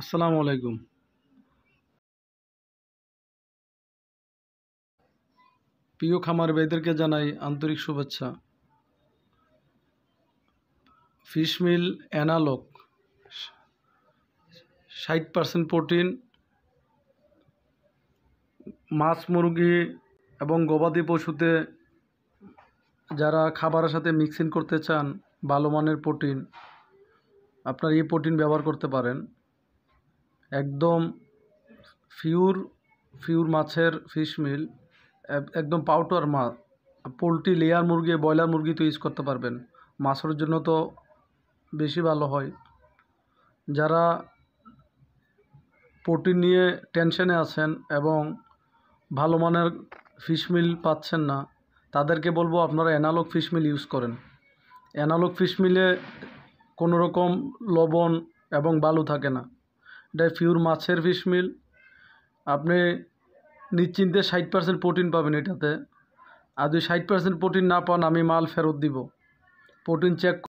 আসসালামু আলাইকুম প্রিয় খামার বেদেরকে জানাই আন্তরিক শুভেচ্ছা ফিশমিল অ্যানালগ ষাট পার্সেন্ট প্রোটিন মাছ মুরগি এবং গবাদি পশুতে যারা খাবারের সাথে মিক্সিং করতে চান ভালো মানের প্রোটিন আপনার এই প্রোটিন ব্যবহার করতে পারেন একদম ফিউর ফিউর মাছের ফিশ মিল একদম পাউটার মাছ পোলট্রি লেয়ার মুরগি ব্রয়লার মুরগি তো ইউজ করতে পারবেন মাছের জন্য তো বেশি ভালো হয় যারা প্রোটিন নিয়ে টেনশনে আছেন এবং ভালো মানের ফিশ মিল পাচ্ছেন না তাদেরকে বলবো আপনারা অ্যানালগ ফিশ মিল ইউজ করেন অ্যানালগ ফিশ মিলে কোনো রকম লবণ এবং বালু থাকে না এটা পিওর মাছের ফিশ মিল আপনি নিশ্চিন্তে ষাট পার্সেন্ট প্রোটিন পাবেন এটাতে আর যদি ষাট পার্সেন্ট প্রোটিন না পান আমি মাল ফেরত দিব প্রোটিন চেক